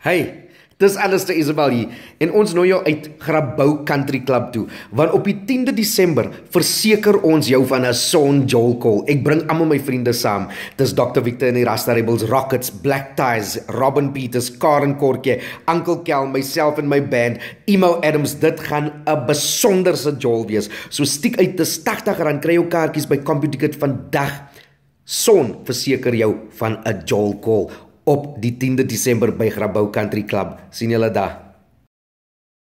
Hey, dis Alistair Isabel hier en ons nooi jou uit Grabouw Country Club toe, want op die 10de Desember verseker ons jou van 'n son jol call. Ek bring almal my vriende saam. Dis Dr Victor en die Rasta Rebels, Rockets, Black Ties, Robin Peters, Karen Kortjie, Uncle Kel, myself en my band, Emo Adams. Dit gaan 'n besonderse jol wees. So stiek uit te R80 kry jou kaartjies by Computicket vandag. Son verseker jou van 'n jol call op die 10de Desember by Grabouw Country Club. Sien julle daar.